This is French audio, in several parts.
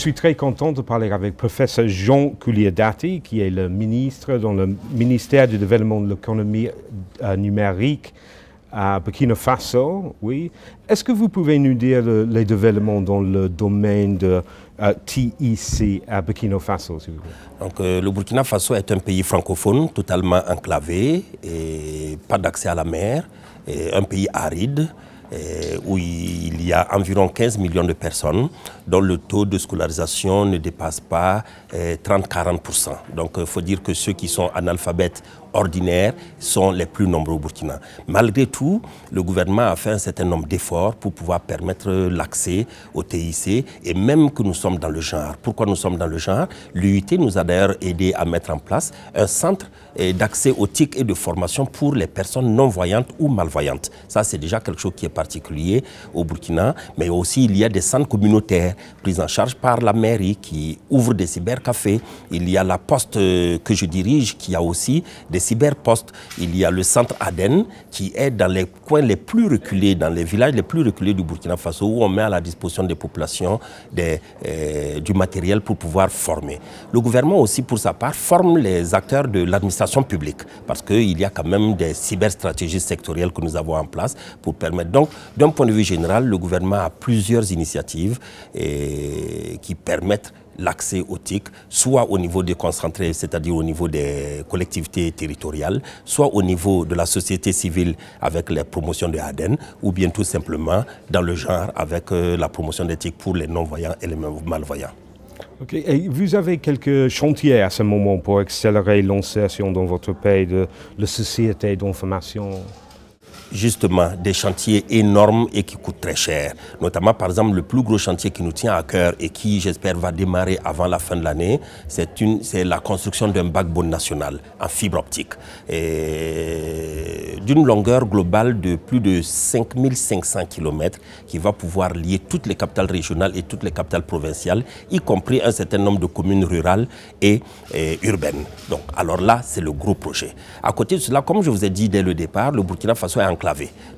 Je suis très content de parler avec professeur Jean Couliadati, qui est le ministre dans le ministère du développement de l'économie euh, numérique à Burkina Faso. Oui. Est-ce que vous pouvez nous dire les développements dans le domaine de euh, TIC e à Burkina Faso, s'il vous plaît Donc, euh, le Burkina Faso est un pays francophone totalement enclavé, et pas d'accès à la mer, un pays aride. où il il y a environ 15 millions de personnes dont le taux de scolarisation ne dépasse pas 30-40%. Euh, Donc il euh, faut dire que ceux qui sont analphabètes ordinaires sont les plus nombreux au Burkina. Malgré tout, le gouvernement a fait un certain nombre d'efforts pour pouvoir permettre l'accès au TIC et même que nous sommes dans le genre. Pourquoi nous sommes dans le genre L'UIT nous a d'ailleurs aidé à mettre en place un centre euh, d'accès au TIC et de formation pour les personnes non-voyantes ou malvoyantes. Ça, c'est déjà quelque chose qui est particulier au Burkina mais aussi il y a des centres communautaires pris en charge par la mairie qui ouvrent des cybercafés. Il y a la poste euh, que je dirige qui a aussi des cyberpostes. Il y a le centre Aden qui est dans les coins les plus reculés, dans les villages les plus reculés du Burkina Faso où on met à la disposition des populations des, euh, du matériel pour pouvoir former. Le gouvernement aussi, pour sa part, forme les acteurs de l'administration publique parce qu'il y a quand même des cyberstratégies sectorielles que nous avons en place pour permettre. Donc, d'un point de vue général, le gouvernement a plusieurs initiatives eh, qui permettent l'accès aux TIC, soit au niveau des concentrés, c'est-à-dire au niveau des collectivités territoriales, soit au niveau de la société civile avec les promotions de ADEN, ou bien tout simplement dans le genre avec euh, la promotion des TIC pour les non-voyants et les malvoyants. Et vous avez quelques chantiers à ce moment pour accélérer l'insertion dans votre pays de la société d'information justement des chantiers énormes et qui coûtent très cher. Notamment, par exemple, le plus gros chantier qui nous tient à cœur et qui, j'espère, va démarrer avant la fin de l'année, c'est la construction d'un backbone national en fibre optique. D'une longueur globale de plus de 5500 km qui va pouvoir lier toutes les capitales régionales et toutes les capitales provinciales, y compris un certain nombre de communes rurales et, urbaines. Donc, alors là, c'est le gros projet. À côté de cela, comme je vous ai dit dès le départ, le Burkina Faso est en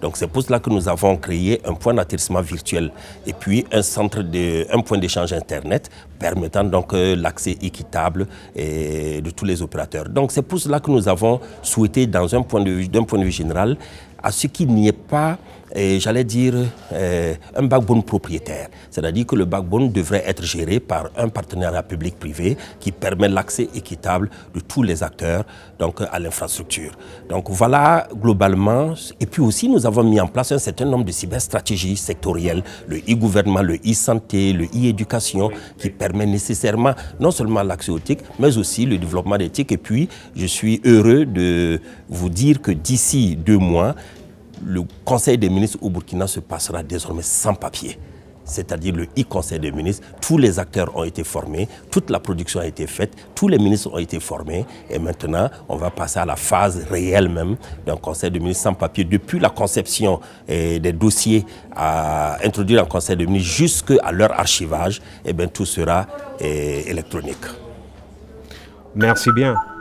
donc c'est pour cela que nous avons créé un point d'atterrissement virtuel et puis un centre de, un point d'échange internet permettant donc euh, l'accès équitable de tous les opérateurs. Donc c'est pour cela que nous avons souhaité, dans un point de vue, d'un point de vue général, à ce qu'il n'y ait pas, euh, j'allais dire, euh, un backbone propriétaire. C'est-à-dire que le backbone devrait être géré par un partenariat public-privé qui permet l'accès équitable de tous les acteurs donc, à l'infrastructure. Donc voilà, globalement. Et puis aussi, nous avons mis en place un certain nombre de cyber cyberstratégies sectorielles, le e-gouvernement, le e-santé, le e-éducation, qui permet nécessairement non seulement l'accès aux TIC, mais aussi le développement des TIC. Et puis, je suis heureux de vous dire que d'ici deux mois, le Conseil des ministres au Burkina se passera désormais sans papier c'est-à-dire le e-conseil des ministres, tous les acteurs ont été formés, toute la production a été faite, tous les ministres ont été formés et maintenant on va passer à la phase réelle même d'un conseil des ministres sans papier, depuis la conception eh, des dossiers à introduire le conseil des ministres jusqu'à leur archivage, et eh bien tout sera eh, électronique. Merci bien.